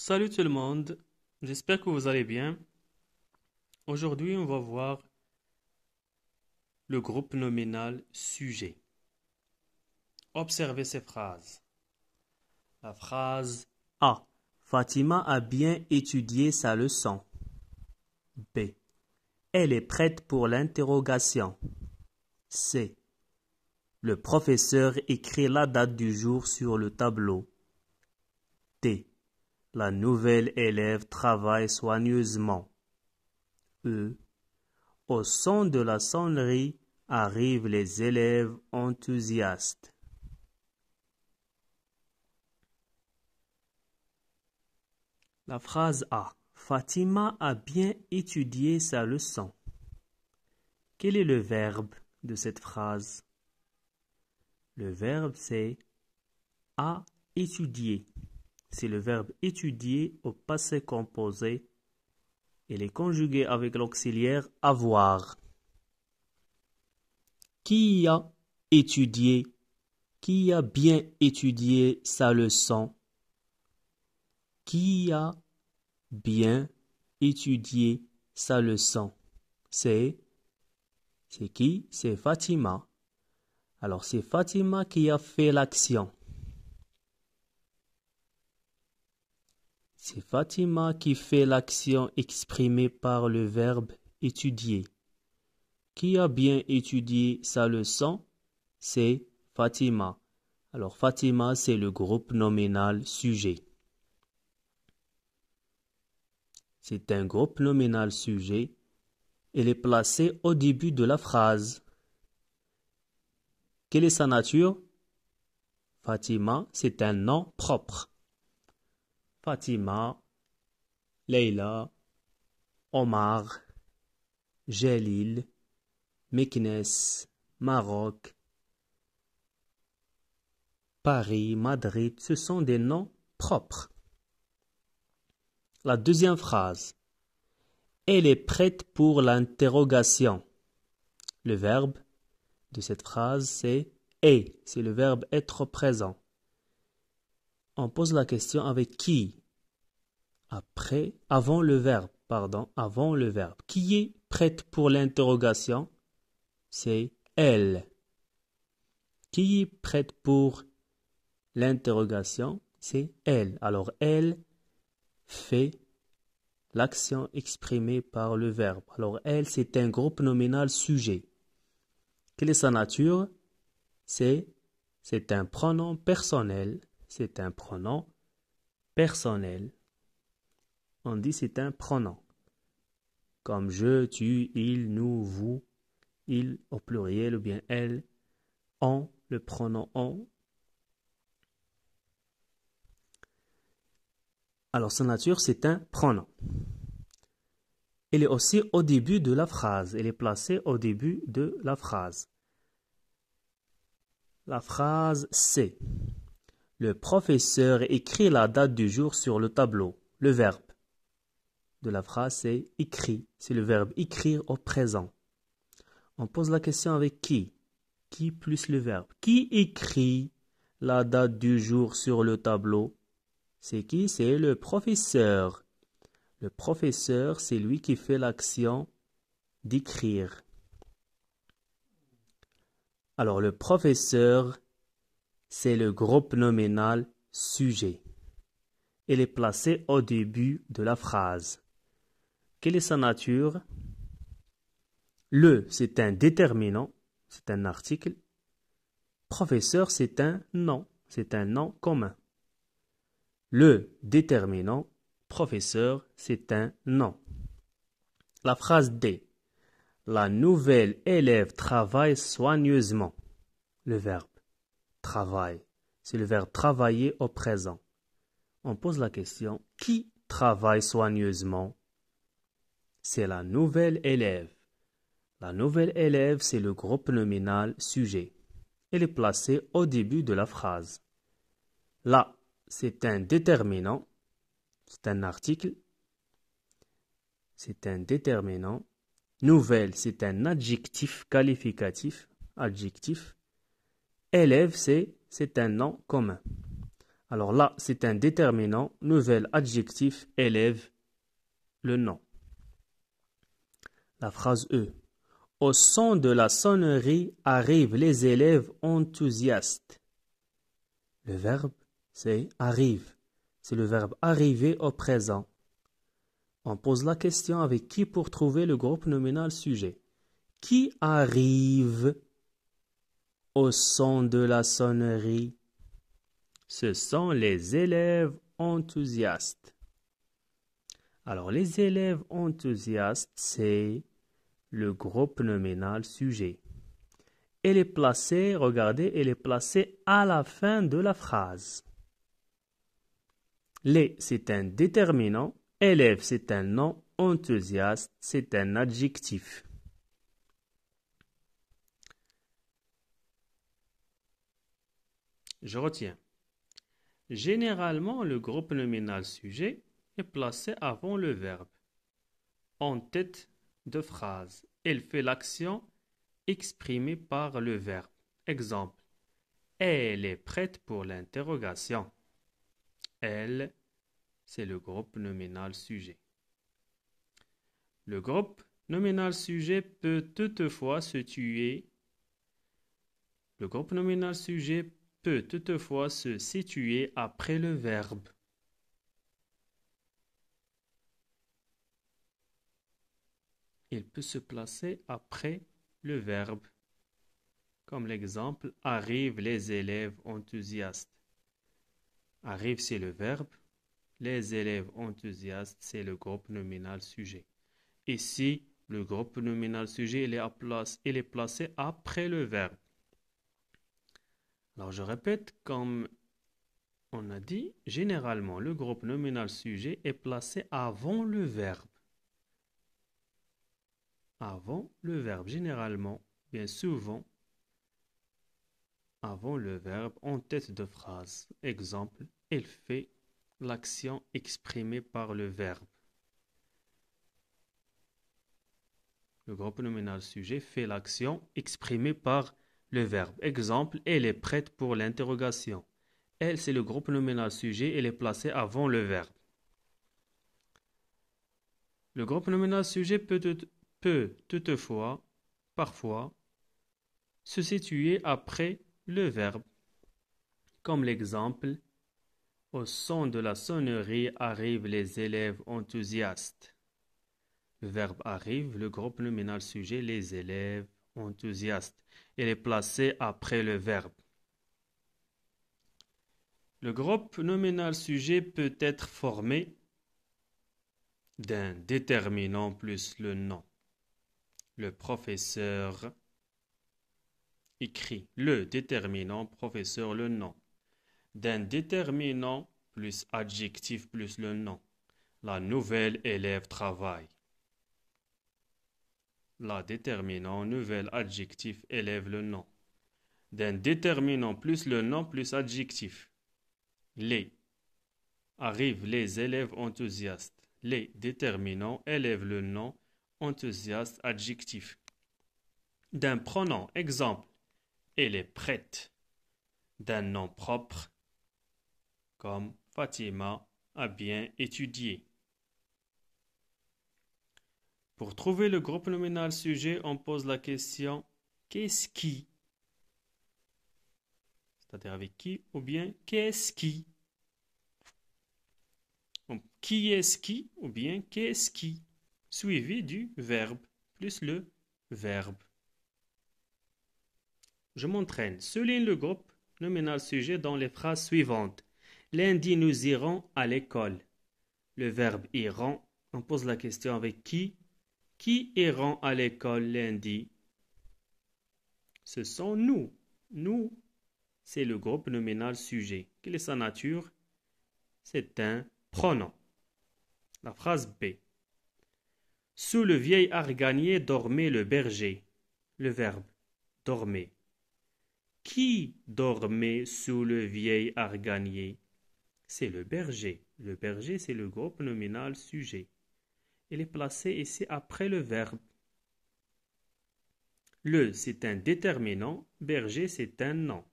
Salut tout le monde, j'espère que vous allez bien. Aujourd'hui, on va voir le groupe nominal sujet. Observez ces phrases. La phrase A. Fatima a bien étudié sa leçon. B. Elle est prête pour l'interrogation. C. Le professeur écrit la date du jour sur le tableau. D. La nouvelle élève travaille soigneusement. E. Au son de la sonnerie arrivent les élèves enthousiastes. La phrase A. Fatima a bien étudié sa leçon. Quel est le verbe de cette phrase Le verbe c'est a étudié ». C'est le verbe étudier au passé composé il est conjugué avec l'auxiliaire avoir. Qui a étudié Qui a bien étudié sa leçon Qui a bien étudié sa leçon C'est c'est qui C'est Fatima. Alors c'est Fatima qui a fait l'action. C'est Fatima qui fait l'action exprimée par le verbe étudier. Qui a bien étudié sa leçon C'est Fatima. Alors Fatima, c'est le groupe nominal sujet. C'est un groupe nominal sujet. Elle est placée au début de la phrase. Quelle est sa nature Fatima, c'est un nom propre. Fatima, Leila, Omar, Jelil, Meknes, Maroc, Paris, Madrid, ce sont des noms propres. La deuxième phrase. Elle est prête pour l'interrogation. Le verbe de cette phrase, c'est est. C'est le verbe être présent. On pose la question avec qui après, avant le verbe, pardon, avant le verbe. Qui est prête pour l'interrogation C'est elle. Qui est prête pour l'interrogation C'est elle. Alors elle fait l'action exprimée par le verbe. Alors elle, c'est un groupe nominal sujet. Quelle est sa nature C'est c'est un pronom personnel. C'est un pronom personnel on dit c'est un pronom. Comme je, tu, il, nous, vous, il au pluriel ou bien elle, on, le pronom on. Alors sa nature, c'est un pronom. Elle est aussi au début de la phrase. Elle est placée au début de la phrase. La phrase c'est. Le professeur écrit la date du jour sur le tableau. Le verbe de la phrase, c'est écrit. C'est le verbe écrire au présent. On pose la question avec qui Qui plus le verbe. Qui écrit la date du jour sur le tableau C'est qui C'est le professeur. Le professeur, c'est lui qui fait l'action d'écrire. Alors le professeur, c'est le groupe nominal sujet. Il est placé au début de la phrase. Quelle est sa nature Le, c'est un déterminant, c'est un article. Professeur, c'est un nom, c'est un nom commun. Le déterminant, professeur, c'est un nom. La phrase D. La nouvelle élève travaille soigneusement. Le verbe travail, c'est le verbe travailler au présent. On pose la question qui travaille soigneusement c'est la nouvelle élève. La nouvelle élève, c'est le groupe nominal sujet. Elle est placée au début de la phrase. Là, c'est un déterminant. C'est un article. C'est un déterminant. Nouvelle, c'est un adjectif qualificatif. Adjectif. Élève, c'est, c'est un nom commun. Alors là, c'est un déterminant. Nouvelle, adjectif, élève, le nom. La phrase E. Au son de la sonnerie arrivent les élèves enthousiastes. Le verbe, c'est arrive. C'est le verbe arriver au présent. On pose la question avec qui pour trouver le groupe nominal sujet. Qui arrive au son de la sonnerie Ce sont les élèves enthousiastes. Alors les élèves enthousiastes, c'est le groupe nominal sujet. Elle est placée, regardez, elle est placée à la fin de la phrase. Les, c'est un déterminant. Élève, c'est un nom. Enthousiaste, c'est un adjectif. Je retiens. Généralement, le groupe nominal sujet est placé avant le verbe, en tête de phrase. Elle fait l'action exprimée par le verbe. Exemple. Elle est prête pour l'interrogation. Elle, c'est le groupe nominal sujet. Le groupe nominal sujet peut toutefois se tuer. Le groupe nominal sujet peut toutefois se situer après le verbe. il peut se placer après le verbe, comme l'exemple arrivent les élèves enthousiastes. Arrive, c'est le verbe. Les élèves enthousiastes, c'est le groupe nominal sujet. Ici, le groupe nominal sujet, il est, il est placé après le verbe. Alors, je répète, comme on a dit, généralement, le groupe nominal sujet est placé avant le verbe avant le verbe généralement, bien souvent avant le verbe en tête de phrase. Exemple, elle fait l'action exprimée par le verbe. Le groupe nominal sujet fait l'action exprimée par le verbe. Exemple, elle est prête pour l'interrogation. Elle, c'est le groupe nominal sujet, elle est placée avant le verbe. Le groupe nominal sujet peut être peut toutefois, parfois, se situer après le verbe, comme l'exemple Au son de la sonnerie arrivent les élèves enthousiastes. Le verbe arrive, le groupe nominal sujet, les élèves enthousiastes. Il est placé après le verbe. Le groupe nominal sujet peut être formé d'un déterminant plus le nom. Le professeur écrit le déterminant professeur le nom d'un déterminant plus adjectif plus le nom. La nouvelle élève travaille. La déterminant nouvelle adjectif élève le nom. D'un déterminant plus le nom plus adjectif. Les. Arrivent les élèves enthousiastes. Les déterminants élèvent le nom enthousiaste adjectif. D'un pronom, exemple, elle est prête. D'un nom propre, comme Fatima a bien étudié. Pour trouver le groupe nominal sujet, on pose la question qu'est-ce qui C'est-à-dire avec qui ou bien qu'est-ce qui Qui est-ce qui ou bien qu'est-ce qui suivi du verbe plus le verbe. Je m'entraîne. Souligne le groupe nominal sujet dans les phrases suivantes. Lundi, nous irons à l'école. Le verbe iront, on pose la question avec qui Qui iront à l'école lundi Ce sont nous. Nous, c'est le groupe nominal sujet. Quelle est sa nature C'est un pronom. La phrase B. Sous le vieil arganier dormait le berger. Le verbe dormait. Qui dormait sous le vieil arganier C'est le berger. Le berger, c'est le groupe nominal sujet. Il est placé ici après le verbe. Le, c'est un déterminant, berger, c'est un nom.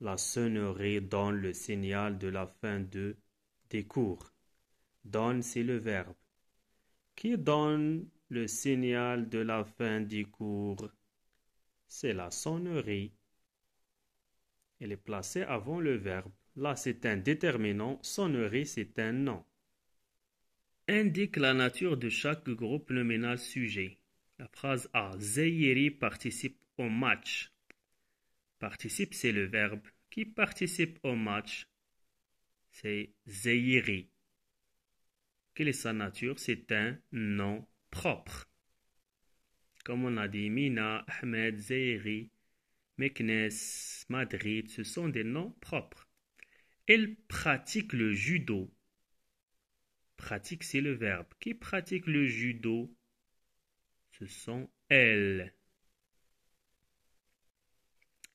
La sonnerie donne le signal de la fin de des cours. Donne, c'est le verbe qui donne le signal de la fin du cours. C'est la sonnerie. Elle est placée avant le verbe. Là, c'est un déterminant. Sonnerie, c'est un nom. Indique la nature de chaque groupe nominal sujet. La phrase A. Zeyiri participe au match. Participe, c'est le verbe. Qui participe au match C'est Zeyiri. Quelle est sa nature C'est un nom propre. Comme on a dit, Mina, Ahmed, Zahiri, Meknes, Madrid, ce sont des noms propres. Elle pratique le judo. Pratique, c'est le verbe. Qui pratique le judo Ce sont elles.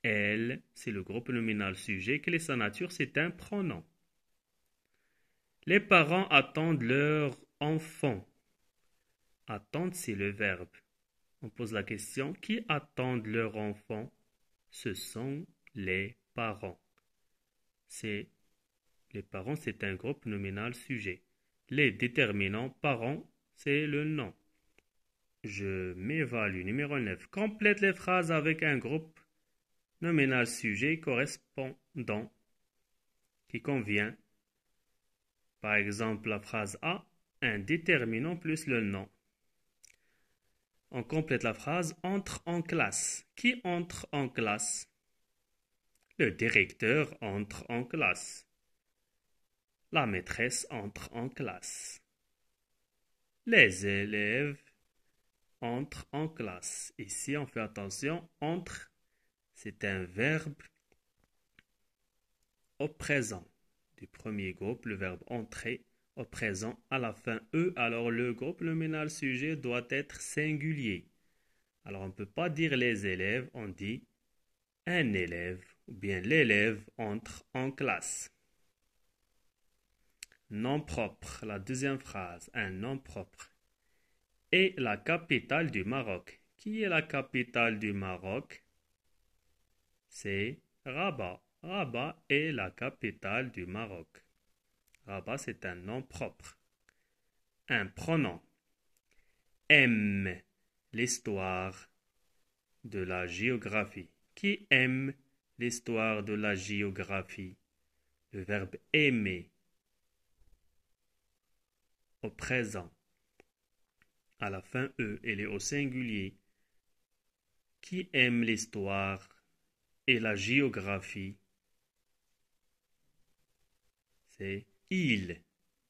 Elle, c'est le groupe nominal sujet. Quelle est sa nature C'est un pronom. Les parents attendent leur enfant. Attendre, c'est le verbe. On pose la question, qui attendent leur enfant Ce sont les parents. C'est les parents, c'est un groupe nominal sujet. Les déterminants parents, c'est le nom. Je m'évalue. Numéro 9. Complète les phrases avec un groupe nominal sujet correspondant qui convient par exemple la phrase A, un déterminant plus le nom. On complète la phrase entre en classe. Qui entre en classe Le directeur entre en classe. La maîtresse entre en classe. Les élèves entrent en classe. Ici, on fait attention, entre, c'est un verbe au présent du premier groupe le verbe entrer au présent à la fin e, alors le groupe nominal sujet doit être singulier. Alors on ne peut pas dire les élèves, on dit un élève ou bien l'élève entre en classe. Nom propre, la deuxième phrase, un nom propre. Et la capitale du Maroc. Qui est la capitale du Maroc C'est Rabat. Rabat est la capitale du Maroc. Rabat, c'est un nom propre. Un pronom. Aime l'histoire de la géographie. Qui aime l'histoire de la géographie Le verbe aimer au présent. À la fin E, elle est au singulier. Qui aime l'histoire et la géographie c'est il.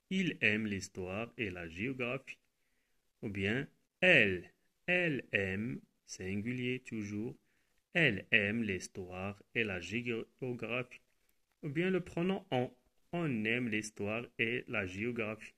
Il aime l'histoire et la géographie. Ou bien elle. Elle aime, singulier toujours, elle aime l'histoire et la géographie. Ou bien le pronom on. On aime l'histoire et la géographie.